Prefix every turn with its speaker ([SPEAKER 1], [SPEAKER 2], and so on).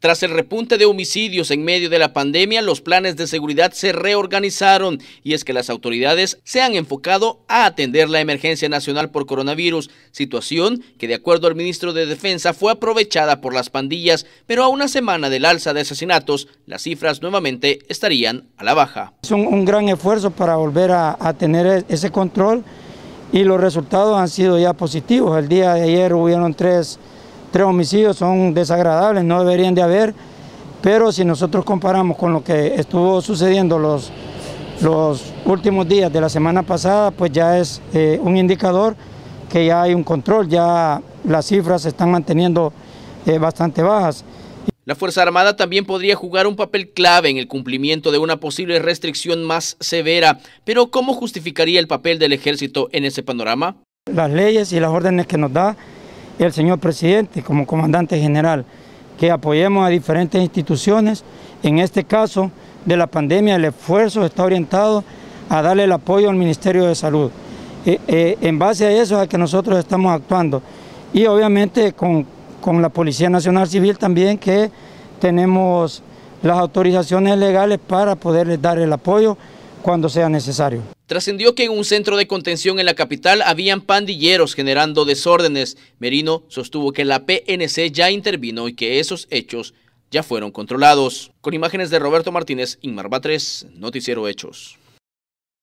[SPEAKER 1] Tras el repunte de homicidios en medio de la pandemia, los planes de seguridad se reorganizaron y es que las autoridades se han enfocado a atender la emergencia nacional por coronavirus, situación que de acuerdo al ministro de Defensa fue aprovechada por las pandillas, pero a una semana del alza de asesinatos, las cifras nuevamente estarían a la baja.
[SPEAKER 2] Es un, gran esfuerzo para volver a, a tener e, ese control y los resultados han sido ya positivos. El día de ayer hubieron tres tres homicidios son desagradables, no deberían de haber, pero si nosotros comparamos con lo que estuvo sucediendo los, los últimos días de la semana pasada, pues ya es eh, un indicador que ya hay un control, ya las cifras se están manteniendo eh, bastante bajas.
[SPEAKER 1] La Fuerza Armada también podría jugar un papel clave en el cumplimiento de una posible restricción más severa, pero ¿cómo justificaría el papel del ejército en ese panorama?
[SPEAKER 2] Las leyes y las órdenes que nos da el señor presidente como comandante general, que apoyemos a diferentes instituciones. En este caso de la pandemia, el esfuerzo está orientado a darle el apoyo al Ministerio de Salud. Eh, eh, en base a eso es a que nosotros estamos actuando. Y obviamente con, con la Policía Nacional Civil también, que tenemos las autorizaciones legales para poderles dar el apoyo cuando sea necesario.
[SPEAKER 1] Trascendió que en un centro de contención en la capital habían pandilleros generando desórdenes. Merino sostuvo que la PNC ya intervino y que esos hechos ya fueron controlados. Con imágenes de Roberto Martínez, Inmar Batres, Noticiero Hechos.